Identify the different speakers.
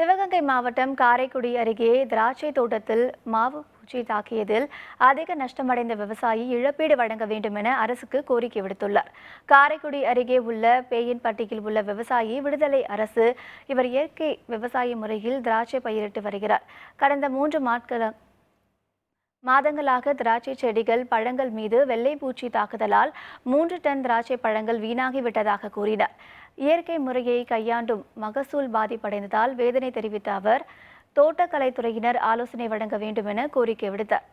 Speaker 1: சிவகங்கை மாவட்டம் காரைக்குடி அருகே திராட்சை தோட்டத்தில் மாவு பூச்சி தாக்கியதில் அதிக நஷ்டமடைந்த விவசாயி இழப்பீடு வழங்க வேண்டும் என அரசுக்கு கோரிக்கை விடுத்துள்ளார் காரைக்குடி அருகே உள்ள பேயின்பட்டியில் உள்ள விவசாயி விடுதலை அரசு இவர் இயற்கை விவசாய முறையில் திராட்சை பயிரிட்டு வருகிறார் கடந்த மூன்று நாட்கள் மாதங்களாக திராட்சை செடிகள் பழங்கள் மீது வெள்ளை பூச்சி தாக்குதலால் மூன்று டன் திராட்சை பழங்கள் வீணாகிவிட்டதாக கூறினார் இயற்கை முறையை கையாண்டும் மகசூல் பாதிப்படைந்ததால் வேதனை தெரிவித்த அவர் தோட்டக்கலைத்துறையினர் ஆலோசனை வழங்க வேண்டும் என கோரிக்கை விடுத்தார்